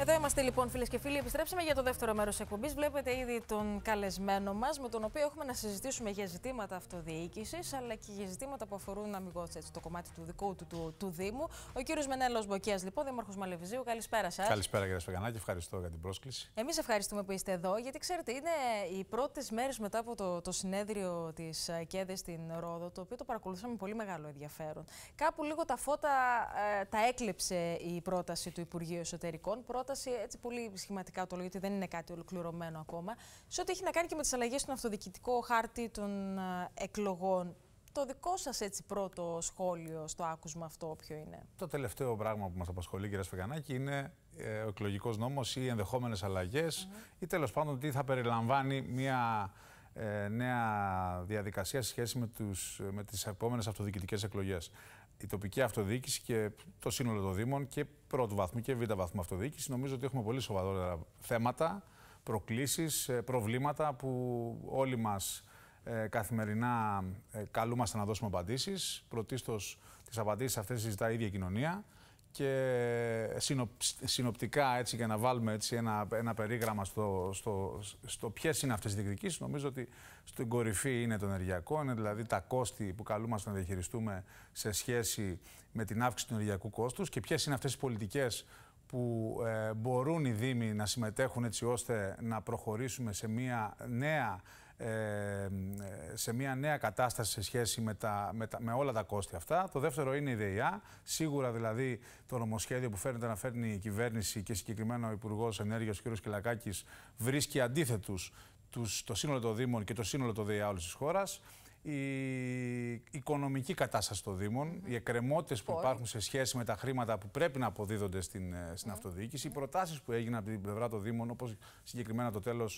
Εδώ είμαστε λοιπόν, φίλες και φίλοι. Επιστρέψαμε για το δεύτερο μέρος εκπομπής. Βλέπετε ήδη τον καλεσμένο μας, με τον οποίο έχουμε να συζητήσουμε για ζητήματα αυτοδιοίκησης, αλλά και για ζητήματα που αφορούν αμυγός το κομμάτι του δικού του, του, του Δήμου. Ο κύριος Μενέλος Μποκιά, λοιπόν, Δήμαρχος Μαλεβιζίου, καλησπέρα σας. Καλησπέρα, κύριε Σφεγανάκη, ευχαριστώ για την πρόσκληση. Εμείς ευχαριστούμε που είστε εδώ, γιατί ξέρετε, είναι οι πρώτες μέρες μετά από το, το συνέδριο της ΚΕΔΕ στην Ρόδο, το οποίο το παρακολουθούσαμε με πολύ μεγάλο ενδιαφέρον. Κάπου λίγο τα φώτα ε, τα έκλεψε η πρόταση του Υπουργείου Εσωτερικών. Πρώτα πρόταση, έτσι πολύ σχηματικά το λέω, γιατί δεν είναι κάτι ολοκληρωμένο ακόμα, σε ό,τι έχει να κάνει και με τις αλλαγές στον αυτοδιοικητικό χάρτη των ε, εκλογών. Το δικό σας έτσι πρώτο σχόλιο στο άκουσμα αυτό, ποιο είναι. Το τελευταίο πράγμα που μας απασχολεί, κύριε Σφυγανάκη, είναι ε, ο εκλογικός νόμος ή ενδεχόμενες αλλαγές mm -hmm. ή τέλος πάντων τι θα περιλαμβάνει μια ε, νέα διαδικασία σε σχέση με, τους, με τις επόμενες αυτοδιοικητικές εκλογές η τοπική αυτοδιοίκηση και το σύνολο των Δήμων και πρώτου βαθμού και β' βαθμού αυτοδιοίκηση. Νομίζω ότι έχουμε πολύ σοβαρότερα θέματα, προκλήσεις, ε, προβλήματα που όλοι μας ε, καθημερινά ε, καλούμαστε να δώσουμε απαντήσεις. Πρωτίστως τις απαντήσεις αυτές συζητά η ίδια κοινωνία και συνοπτικά έτσι για να βάλουμε έτσι ένα, ένα περίγραμμα στο, στο, στο ποιες είναι αυτές οι διεκδικήσεις νομίζω ότι στην κορυφή είναι το ενεργειακό, είναι δηλαδή τα κόστη που καλούμαστε να διαχειριστούμε σε σχέση με την αύξηση του ενεργειακού κόστους και ποιες είναι αυτές οι πολιτικές που ε, μπορούν οι Δήμοι να συμμετέχουν έτσι ώστε να προχωρήσουμε σε μια νέα σε μια νέα κατάσταση σε σχέση με, τα, με, όλα τα κόστη αυτά. Το δεύτερο είναι η ΔΕΙΑ. Σίγουρα δηλαδή το νομοσχέδιο που φαίνεται να φέρνει η κυβέρνηση και συγκεκριμένα ο Υπουργός Ενέργειας, ο κ. Κυλακάκης, βρίσκει αντίθετους το σύνολο των Δήμων και το σύνολο των ΔΕΙΑ όλης της χώρας η οικονομική κατάσταση των Δήμων, οι εκκρεμότητες που υπάρχουν σε σχέση με τα χρήματα που πρέπει να αποδίδονται στην, ε, στην αυτοδιοίκηση, οι προτάσεις που έγιναν από την πλευρά των Δήμων, όπως συγκεκριμένα το τέλος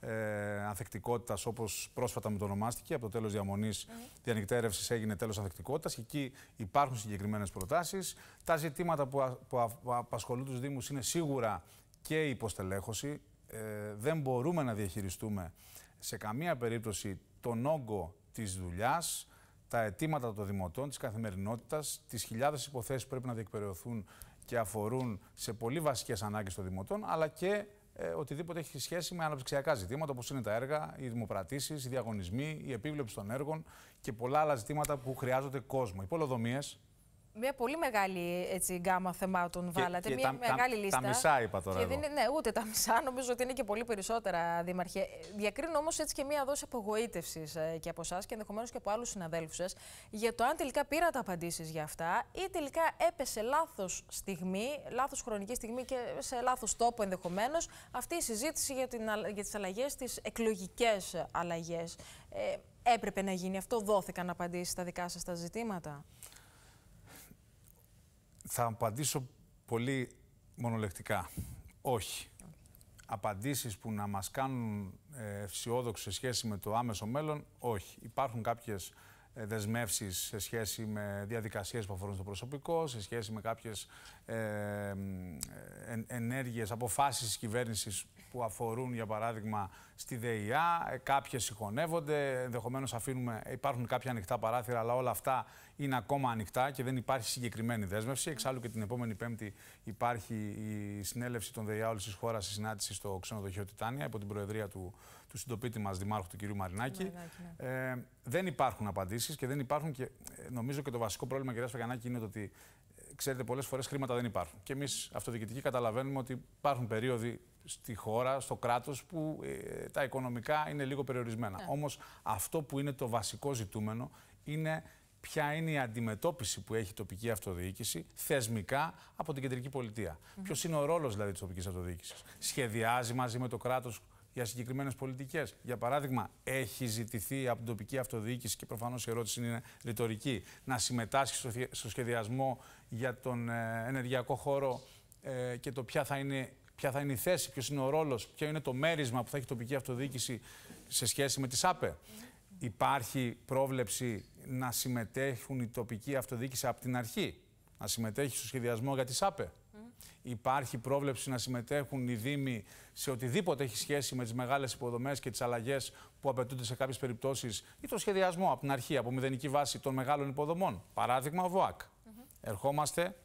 ε, ανθεκτικότητας, όπως πρόσφατα με το ονομάστηκε. Από το τέλος διαμονής mm. Ναι. διανυκτέρευση έγινε τέλος ανθεκτικότητας. Και εκεί υπάρχουν συγκεκριμένες προτάσεις. Τα ζητήματα που, που, α, που απασχολούν τους Δήμους είναι σίγουρα και η υποστελέχωση. Ε, δεν μπορούμε να διαχειριστούμε σε καμία περίπτωση τον όγκο της δουλειάς, τα αιτήματα των δημοτών, της καθημερινότητας, τις χιλιάδες υποθέσεις που πρέπει να διεκπεραιωθούν και αφορούν σε πολύ βασικές ανάγκες των δημοτών, αλλά και ε, οτιδήποτε έχει σχέση με αναπτυξιακά ζητήματα, όπως είναι τα έργα, οι δημοπρατήσεις, οι διαγωνισμοί, η επίβλεψη των έργων και πολλά άλλα ζητήματα που χρειάζονται κόσμο. Οι μια πολύ μεγάλη έτσι, γκάμα θεμάτων και, βάλατε. μια μεγάλη τα, λίστα. Τα μισά είπα τώρα. ναι, ούτε τα μισά. Νομίζω ότι είναι και πολύ περισσότερα, Δήμαρχε. Διακρίνω όμως έτσι και μια δόση απογοήτευσης ε, και από εσάς και ενδεχομένως και από άλλους συναδέλφους σας για το αν τελικά πήρατε απαντήσεις για αυτά ή τελικά έπεσε λάθος στιγμή, λάθος χρονική στιγμή και σε λάθος τόπο ενδεχομένως αυτή η συζήτηση για, για τις αλλαγές, τις εκλογικές αλλαγές. Ε, έπρεπε να γίνει αυτό, δόθηκαν απαντήσεις στα δικά σας τα ζητήματα. Θα απαντήσω πολύ μονολεκτικά. Όχι. Απαντήσεις που να μας κάνουν ευσιόδοξες σε σχέση με το άμεσο μέλλον, όχι. Υπάρχουν κάποιες ε, δεσμεύσεις σε σχέση με διαδικασίες που αφορούν στο προσωπικό, σε σχέση με κάποιες ε, ε ενέργειες, αποφάσεις της κυβέρνησης που αφορούν, για παράδειγμα, στη ΔΕΙΑ. Ε, κάποιες συγχωνεύονται, ενδεχομένως αφήνουμε, υπάρχουν κάποια ανοιχτά παράθυρα, αλλά όλα αυτά είναι ακόμα ανοιχτά και δεν υπάρχει συγκεκριμένη δέσμευση. Εξάλλου και την επόμενη Πέμπτη υπάρχει η συνέλευση των ΔΕΙΑΟΛ της χώρας, η συνάντηση στο ξενοδοχείο Τιτάνια από την προεδρία του, του συντοπίτη μας Δημάρχου του κ. Μαρινάκη. Ναι. ε, δεν υπάρχουν απαντήσεις και δεν υπάρχουν και ε, νομίζω και το βασικό πρόβλημα, κ. Σφαγανάκη, είναι το ότι ε, ξέρετε, πολλές φορές χρήματα δεν υπάρχουν. Και εμείς αυτοδιοικητικοί καταλαβαίνουμε ότι υπάρχουν περίοδοι στη χώρα, στο κράτος, που ε, τα οικονομικά είναι λίγο περιορισμένα. Ναι. Όμως αυτό που είναι το βασικό ζητούμενο είναι ποια είναι η αντιμετώπιση που έχει η τοπική αυτοδιοίκηση θεσμικά από την κεντρική πολιτεία. Mm Ποιος είναι ο ρόλος δηλαδή της τοπικής αυτοδιοίκησης. Σχεδιάζει μαζί με το κράτος για συγκεκριμένες πολιτικές. Για παράδειγμα, έχει ζητηθεί από την τοπική αυτοδιοίκηση, και προφανώς η ερώτηση είναι ρητορική, να συμμετάσχει στο σχεδιασμό για τον ε, ενεργειακό χώρο ε, και το ποια θα είναι ποια θα είναι η θέση, ποιος είναι ο ρόλος, ποιο είναι το μέρισμα που θα έχει η τοπική αυτοδιοίκηση σε σχέση με τις ΑΠΕ. Υπάρχει πρόβλεψη να συμμετέχουν οι τοπικοί αυτοδιοίκησης από την αρχή, να συμμετέχει στο σχεδιασμό για τη ΣΑΠΕ. Υπάρχει πρόβλεψη να συμμετέχουν οι Δήμοι σε οτιδήποτε έχει σχέση με τις μεγάλες υποδομές και τις αλλαγές που απαιτούνται σε κάποιες περιπτώσεις ή το σχεδιασμό από την αρχή, από μηδενική βάση των μεγάλων υποδομών. Παράδειγμα, ΒΟΑΚ. Ερχόμαστε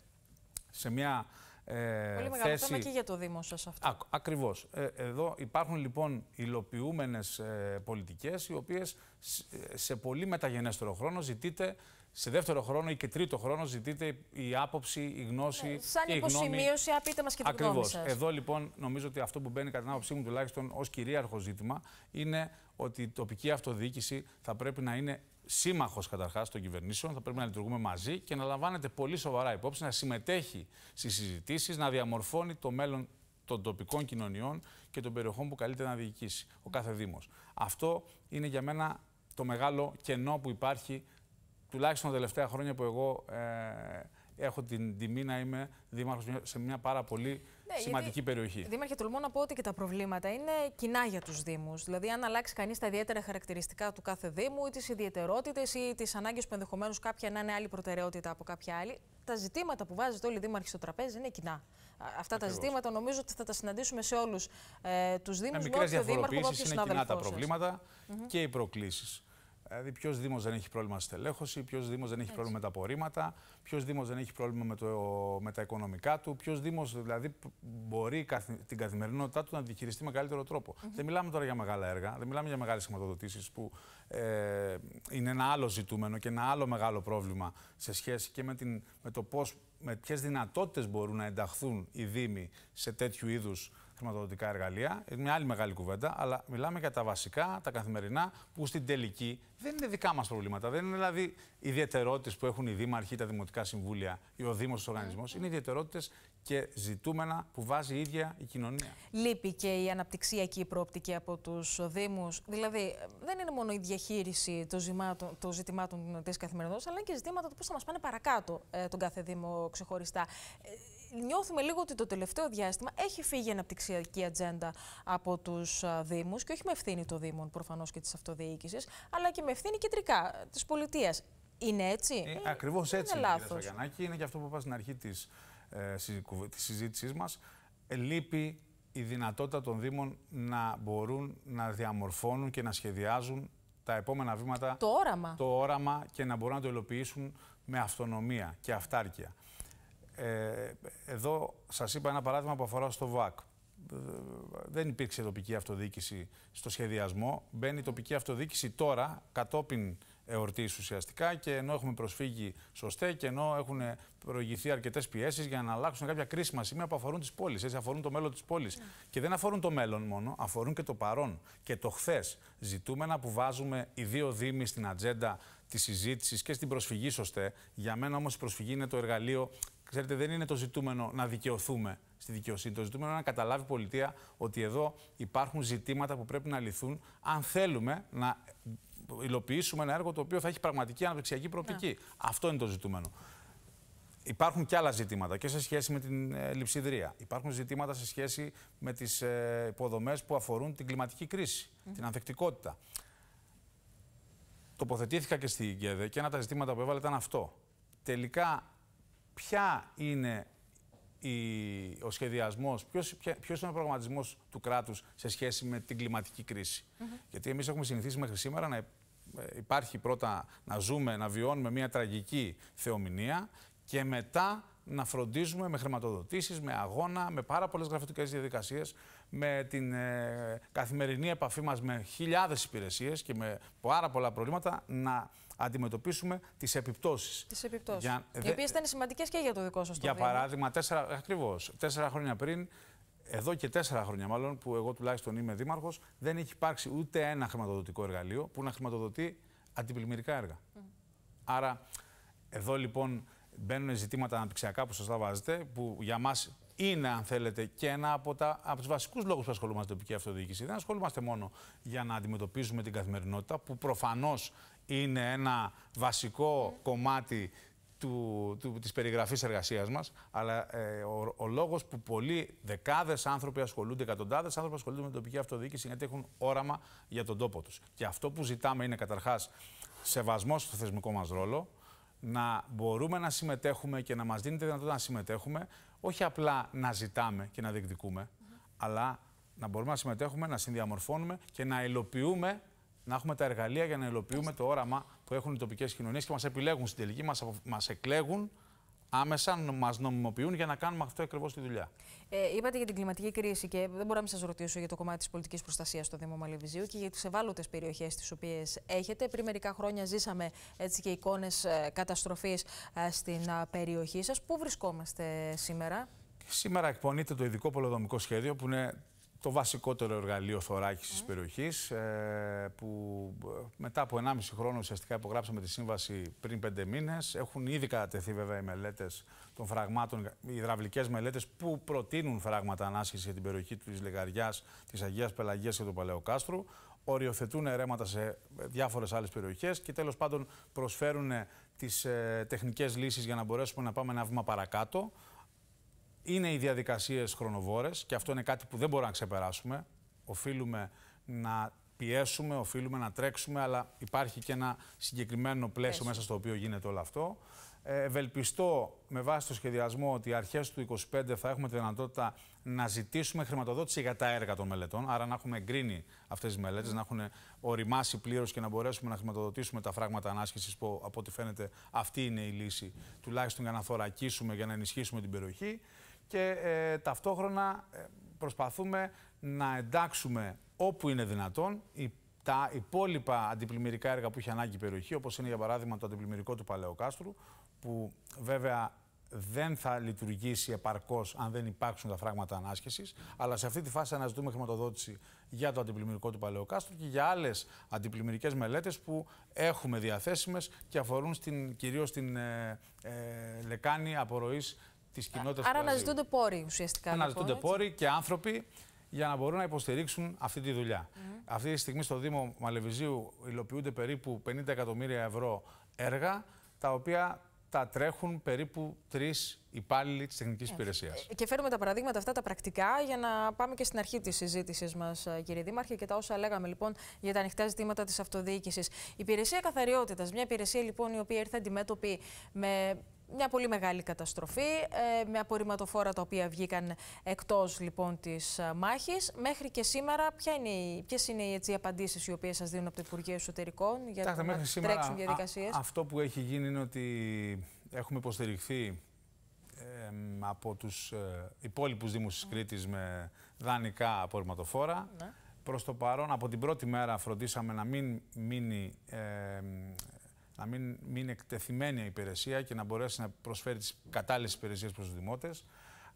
σε μια ε, Πολύ μεγάλο θέμα και για το Δήμος σα αυτό. Α, ακριβώς. Ε, εδώ υπάρχουν λοιπόν υλοποιούμενες ε, πολιτικές οι οποίες ε, σε πολύ μεταγενέστερο χρόνο ζητείτε σε δεύτερο χρόνο ή και τρίτο χρόνο ζητείται η και τριτο χρονο ζητειτε η γνώση. Ναι, σαν υποσημείωση, απείτε πείτε μας και την Ακριβώς. γνώμη σας. Εδώ λοιπόν νομίζω ότι αυτό που μπαίνει κατά την άποψή μου τουλάχιστον ως κυρίαρχο ζήτημα είναι ότι η τοπική αυτοδιοίκηση θα πρέπει να είναι σύμμαχος καταρχάς των κυβερνήσεων, θα πρέπει να λειτουργούμε μαζί και να λαμβάνεται πολύ σοβαρά υπόψη, να συμμετέχει στις συζητήσεις, να διαμορφώνει το μέλλον των τοπικών κοινωνιών και των περιοχών που καλείται να διοικήσει ο κάθε Δήμος. Αυτό είναι για μένα το μεγάλο κενό που υπάρχει, τουλάχιστον τα τελευταία χρόνια που εγώ ε, έχω την τιμή να είμαι δήμαρχος σε μια πάρα πολύ ναι, σημαντική περιοχή. Δήμαρχε, τολμώ να πω ότι και τα προβλήματα είναι κοινά για τους Δήμους. Δηλαδή, αν αλλάξει κανείς τα ιδιαίτερα χαρακτηριστικά του κάθε Δήμου ή τις ιδιαιτερότητες ή τις ανάγκες που ενδεχομένως κάποια να είναι άλλη προτεραιότητα από κάποια άλλη, τα ζητήματα που βάζετε όλοι οι Δήμαρχοι στο τραπέζι είναι κοινά. Αυτά τα ζητήματα νομίζω ότι θα τα συναντήσουμε σε όλους ε, τους Δήμου. Με μικρέ διαφοροποιήσει είναι κοινά τα προβλήματα και οι προκλήσεις. Δηλαδή, ποιος Δήμος δεν έχει πρόβλημα στη στελέχωση, ποιος Δήμος δεν έχει πρόβλημα με τα απορρίμματα, ποιος Δήμος δεν έχει πρόβλημα με, το, με τα οικονομικά του, ποιος Δήμος δηλαδή μπορεί την καθημερινότητά του να τη χειριστεί με καλύτερο τρόπο. Δεν μιλάμε τώρα για μεγάλα έργα, δεν μιλάμε για μεγάλες χρηματοδοτήσεις που ε, είναι ένα άλλο ζητούμενο και ένα άλλο μεγάλο πρόβλημα σε σχέση και με, την, με το πώς με ποιες δυνατότητες μπορούν να ενταχθούν οι Δήμοι σε τέτοιου είδους χρηματοδοτικά εργαλεία. Είναι μια άλλη μεγάλη κουβέντα, αλλά μιλάμε για τα βασικά, τα καθημερινά, που στην τελική δεν είναι δικά μας προβλήματα. Δεν είναι δηλαδή ιδιαιτερότητες που έχουν οι δήμαρχοι, τα δημοτικά συμβούλια ή ο Δήμος, ο οργανισμός. Ναι. Είναι ιδιαιτερότητες και ζητούμενα που βάζει η ο δημο του οργανισμου ειναι ιδιαιτεροτητε και ζητουμενα που βαζει η κοινωνία. Λείπει και η αναπτυξιακή πρόπτικη από τους Δήμους. Δηλαδή, δεν είναι μόνο η διαχείριση των, των ζητημάτων της καθημερινότητας, αλλά είναι και ζητήματα του πώς θα μας πάνε παρακάτω ε, τον κάθε Δήμο ξεχωριστά. Ε, νιώθουμε λίγο ότι το τελευταίο διάστημα έχει φύγει η αναπτυξιακή ατζέντα από τους Δήμους και όχι με ευθύνη των Δήμων προφανώς και της αυτοδιοίκησης, αλλά και με ευθύνη κεντρικά της πολιτείας. Είναι έτσι. Ε, ε, Ακριβώς έτσι είναι, κύριε Σαγκανάκη. Είναι και αυτό που είπα στην αρχή της ε, συζήτησής μας. Ε, λείπει η δυνατότητα των Δήμων να μπορούν να διαμορφώνουν και να σχεδιάζουν τα επόμενα βήματα. Το όραμα. Το όραμα και να μπορούν να το υλοποιήσουν με αυτονομία και αυτάρκεια. Ε, εδώ σας είπα ένα παράδειγμα που αφορά στο ΒΑΚ. Ε, δεν υπήρξε τοπική αυτοδιοίκηση στο σχεδιασμό. Μπαίνει η τοπική αυτοδιοίκηση τώρα, κατόπιν εορτής ουσιαστικά, και ενώ έχουμε προσφύγει σωστέ και ενώ έχουν προηγηθεί αρκετές πιέσεις για να αλλάξουν κάποια κρίσιμα σημεία που αφορούν τις πόλεις. Έτσι, αφορούν το μέλλον της πόλης. Ναι. Και δεν αφορούν το μέλλον μόνο, αφορούν και το παρόν και το χθες. Ζητούμενα που βάζουμε οι δύο Δήμοι στην ατζέντα της συζήτησης και στην προσφυγή, σωστέ. Για μένα όμως η προσφυγή είναι το εργαλείο Ξέρετε, δεν είναι το ζητούμενο να δικαιωθούμε στη δικαιοσύνη. Το ζητούμενο είναι να καταλάβει η πολιτεία ότι εδώ υπάρχουν ζητήματα που πρέπει να λυθούν αν θέλουμε να υλοποιήσουμε ένα έργο το οποίο θα έχει πραγματική αναπτυξιακή προοπτική. Ναι. Αυτό είναι το ζητούμενο. Υπάρχουν και άλλα ζητήματα και σε σχέση με την ε, λειψιδρία. Υπάρχουν ζητήματα σε σχέση με τις ε, που αφορούν την κλιματική κρίση, mm. την ανθεκτικότητα. Τοποθετήθηκα και στη ΓΕΔΕ και ένα από τα ζητήματα που έβαλε ήταν αυτό. Τελικά ποια είναι η, ο σχεδιασμός, ποιος, είναι ο προγραμματισμός του κράτους σε σχέση με την κλιματική κρίση. Γιατί εμείς έχουμε συνηθίσει μέχρι σήμερα να ε, υπάρχει πρώτα να ζούμε, να βιώνουμε μια τραγική θεομηνία και μετά να φροντίζουμε με χρηματοδοτήσεις, με αγώνα, με πάρα πολλές γραφειοκρατικές διαδικασίες, με την ε, καθημερινή επαφή μας με χιλιάδες υπηρεσίες και με πάρα πολλά προβλήματα να αντιμετωπίσουμε τις επιπτώσεις. Τις επιπτώσεις. Οι οποίες ήταν σημαντικές και για το δικό σας το Για παράδειγμα, τέσσερα, ακριβώς, τέσσερα χρόνια πριν, εδώ και τέσσερα χρόνια μάλλον, που εγώ τουλάχιστον είμαι δήμαρχος, δεν έχει υπάρξει ούτε ένα χρηματοδοτικό εργαλείο που να χρηματοδοτεί αντιπλημμυρικά έργα. Άρα, εδώ λοιπόν μπαίνουν ζητήματα αναπτυξιακά που τα βάζετε, που για μας είναι, αν θέλετε, και ένα από, τα, από τους βασικούς λόγους που ασχολούμαστε τοπική αυτοδιοίκηση. Δεν ασχολούμαστε μόνο για να αντιμετωπίζουμε την καθημερινότητα, που προφανώς είναι ένα βασικό κομμάτι του, του, της περιγραφής εργασίας μας, αλλά ε, ο, ο λόγος που πολλοί δεκάδες άνθρωποι ασχολούνται, εκατοντάδες άνθρωποι ασχολούνται με την τοπική αυτοδιοίκηση είναι έχουν όραμα για τον τόπο τους. Και αυτό που ζητάμε είναι καταρχάς σεβασμός στο θεσμικό μας ρόλο, να μπορούμε να συμμετέχουμε και να μας δίνεται δυνατότητα να συμμετέχουμε, όχι απλά να ζητάμε και να διεκδικούμε, αλλά να μπορούμε να συμμετέχουμε, να συνδιαμορφώνουμε και να υλοποιούμε να έχουμε τα εργαλεία για να ελοποιούμε το όραμα που έχουν οι τοπικές κοινωνίες και μας επιλέγουν στην τελική, μας εκλέγουν άμεσα μας νομιμοποιούν για να κάνουμε αυτό ακριβώς τη δουλειά. Ε, είπατε για την κλιματική κρίση και δεν μπορώ να σας ρωτήσω για το κομμάτι της πολιτικής προστασίας στο Δήμο Μαλεβιζίου και για τις ευάλωτες περιοχές τις οποίες έχετε. Πριν μερικά χρόνια ζήσαμε έτσι και εικόνες καταστροφής ε, στην ε, περιοχή σας. Πού βρισκόμαστε σήμερα, Σήμερα εκπονείται το ειδικό πολεοδομικό σχέδιο που είναι το βασικότερο εργαλείο θωράκισης mm. περιοχής ε, που ε, μετά από 1,5 χρόνο ουσιαστικά υπογράψαμε τη σύμβαση πριν 5 μήνες. Έχουν ήδη κατατεθεί βέβαια οι μελέτες των φραγμάτων, οι υδραυλικές μελέτες που προτείνουν φράγματα ανάσχεσης για την περιοχή της Λεγαριάς, της Αγίας Πελαγίας και του Παλαιοκάστρου οριοθετούν ρέματα σε διάφορες άλλες περιοχές και τέλος πάντων προσφέρουν τις τεχνικές λύσεις για να μπορέσουμε να πάμε ένα βήμα παρακάτω είναι οι διαδικασίες χρονοβόρες και αυτό είναι κάτι που δεν μπορούμε να ξεπεράσουμε. Οφείλουμε να πιέσουμε, οφείλουμε να τρέξουμε, αλλά υπάρχει και ένα συγκεκριμένο πλαίσιο μέσα στο οποίο γίνεται όλο αυτό. Ε, ευελπιστώ με βάση το σχεδιασμό ότι αρχές του 2025 θα έχουμε τη δυνατότητα να ζητήσουμε χρηματοδότηση για τα έργα των μελετών. Άρα να έχουμε εγκρίνει αυτές τις μελέτες, mm. να έχουν οριμάσει πλήρως και να μπορέσουμε να χρηματοδοτήσουμε τα φράγματα ανάσχεσης που από ό,τι φαίνεται αυτή είναι η λύση, τουλάχιστον για να θωρακίσουμε, για να ενισχύσουμε την περιοχή και ε, ταυτόχρονα ε, προσπαθούμε να εντάξουμε όπου είναι δυνατόν τα υπόλοιπα αντιπλημμυρικά έργα που έχει ανάγκη η περιοχή, όπως είναι για παράδειγμα το αντιπλημμυρικό του Παλαιοκάστρου, που βέβαια δεν θα λειτουργήσει επαρκώς αν δεν υπάρξουν τα φράγματα ανάσχεσης. Αλλά σε αυτή τη φάση αναζητούμε χρηματοδότηση για το αντιπλημμυρικό του Παλαιοκάστρου και για άλλες αντιπλημμυρικές μελέτες που έχουμε διαθέσιμες και αφορούν στην, κυρίως την ε, ε, λεκάνη απορροής της κοινότητας. Άρα αναζητούνται πόροι ουσιαστικά. Αναζητούνται λοιπόν, πόροι και άνθρωποι για να μπορούν να υποστηρίξουν αυτή τη δουλειά. Αυτή τη στιγμή στο Δήμο Μαλεβιζίου υλοποιούνται περίπου 50 εκατομμύρια ευρώ έργα, τα οποία τα τρέχουν περίπου τρεις υπάλληλοι της τεχνικής ε, υπηρεσίας. Ε, και φέρουμε τα παραδείγματα αυτά τα πρακτικά για να πάμε και στην αρχή της συζήτησης μας, ε, κύριε Δήμαρχε, και τα όσα λέγαμε λοιπόν για τα ανοιχτά ζητήματα της αυτοδιοίκησης. Η υπηρεσία καθαριότητας, μια υπηρεσία λοιπόν η οποία ήρθε αντιμέτωπη με μια πολύ μεγάλη καταστροφή ε, με απορριμματοφόρα τα οποία βγήκαν εκτός λοιπόν της ε, μάχης. Μέχρι και σήμερα ποια είναι οι, ποιες είναι οι, έτσι, οι απαντήσεις οι οποίες σας δίνουν από το Υπουργείο Εσωτερικών για να σήμερα, τρέξουν διαδικασίες. αυτό που έχει γίνει είναι ότι έχουμε υποστηριχθεί από τους ε, υπόλοιπους Δήμους της Κρήτης με δανεικά απορριμματοφόρα. Ναι. Προς το παρόν, από την πρώτη μέρα φροντίσαμε να μην μείνει να μην, είναι εκτεθειμένη η υπηρεσία και να μπορέσει να προσφέρει τις κατάλληλες υπηρεσίες προς τους δημότες.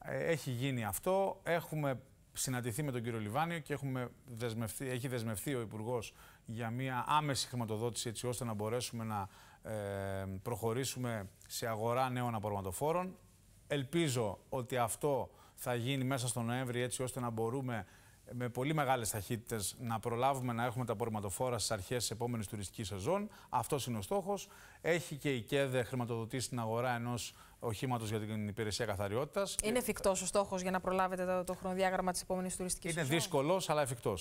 Ε, έχει γίνει αυτό. Έχουμε συναντηθεί με τον κύριο Λιβάνιο και έχουμε έχει δεσμευτεί ο Υπουργός για μια άμεση χρηματοδότηση έτσι ώστε να μπορέσουμε να ε, προχωρήσουμε σε αγορά νέων απορματοφόρων. Ελπίζω ότι αυτό θα γίνει μέσα στο Νοέμβρη έτσι ώστε να μπορούμε με πολύ μεγάλες ταχύτητες να προλάβουμε να έχουμε τα πορματοφόρα στις αρχές της επόμενης τουριστικής σεζόν. Αυτός είναι ο στόχος. Έχει και η ΚΕΔΕ χρηματοδοτήσει την αγορά ενός οχήματος για την υπηρεσία καθαριότητας. Είναι εφικτός ο στόχος για να προλάβετε το, χρονοδιάγραμμα της επόμενης τουριστικής σεζόν. Είναι δύσκολος, αλλά εφικτός.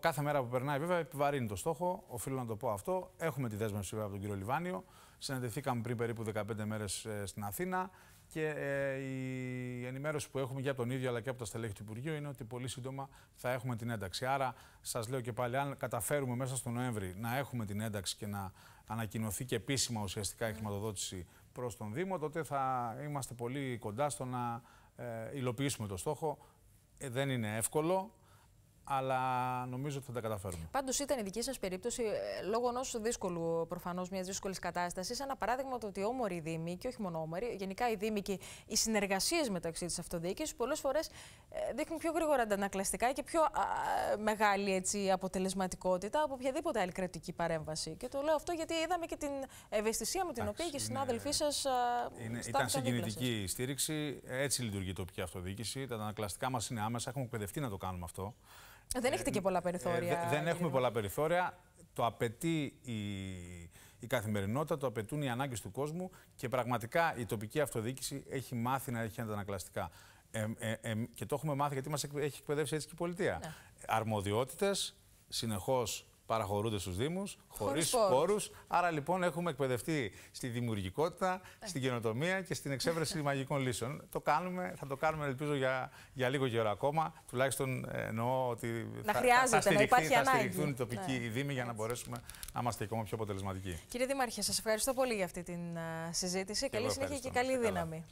Κάθε μέρα που περνάει, βέβαια, επιβαρύνει το στόχο. Οφείλω να το πω αυτό. Έχουμε τη δέσμευση από τον κύριο Λιβάνιο. Συναντηθήκαμε πριν περίπου 15 μέρες ε, στην Αθήνα. Και ε, η ενημέρωση που έχουμε και από τον ίδιο αλλά και από τα στελέχη του Υπουργείου είναι ότι πολύ σύντομα θα έχουμε την ένταξη. Άρα, σας λέω και πάλι, αν καταφέρουμε μέσα στον Νοέμβρη να έχουμε την ένταξη και να ανακοινωθεί και επίσημα ουσιαστικά η χρηματοδότηση προς τον Δήμο, τότε θα είμαστε πολύ κοντά στο να ε, υλοποιήσουμε το στόχο. Ε, δεν είναι εύκολο αλλά νομίζω ότι θα τα καταφέρουμε. Πάντως, ήταν η δική σας περίπτωση ε, λόγω ενός δύσκολου, προφανώς μιας δύσκολης κατάστασης. Ένα παράδειγμα το ότι όμοροι Δήμοι και όχι μόνο όμοροι, γενικά οι Δήμοι και οι συνεργασίες μεταξύ της αυτοδιοίκησης πολλές φορές ε, δείχνουν πιο γρήγορα αντανακλαστικά και πιο α, μεγάλη έτσι, αποτελεσματικότητα από οποιαδήποτε άλλη κρατική παρέμβαση. Και το λέω αυτό γιατί είδαμε και την ευαισθησία με την οποία και οι ναι. συνάδελφοί σας. Ήταν συγκινητική η στήριξη. Έτσι λειτουργεί η τοπική αυτοδιοίκηση. Τα αντανακλαστικά μας είναι άμεσα. Έχουμε εκπαιδευτεί να το κάνουμε αυτό. Ε, δεν έχετε και ε, πολλά ε, περιθώρια. δεν έχουμε πολλά περιθώρια. Το απαιτεί η, η καθημερινότητα, το απαιτούν οι ανάγκες του κόσμου και πραγματικά η τοπική αυτοδιοίκηση έχει μάθει να έχει αντανακλαστικά. Ε, και το έχουμε μάθει γιατί μας έχει εκπαιδεύσει έτσι και η πολιτεία. Ναι. Αρμοδιότητες, συνεχώς παραχωρούνται στους Δήμους, χωρίς πόρους. Άρα λοιπόν έχουμε εκπαιδευτεί στη δημιουργικότητα, ε. στην καινοτομία και στην εξέβρεση μαγικών λύσεων. Το κάνουμε, θα το κάνουμε ελπίζω για, για λίγο καιρό ακόμα, τουλάχιστον ε, εννοώ ότι να θα, χρειάζεται, θα, να θα στηριχθούν οι τοπικοί ναι. δήμοι για να μπορέσουμε να είμαστε ακόμα πιο αποτελεσματικοί. Κύριε Δήμαρχε, σας ευχαριστώ πολύ για αυτή τη ε, συζήτηση. Καλή συνέχεια και καλή δύναμη.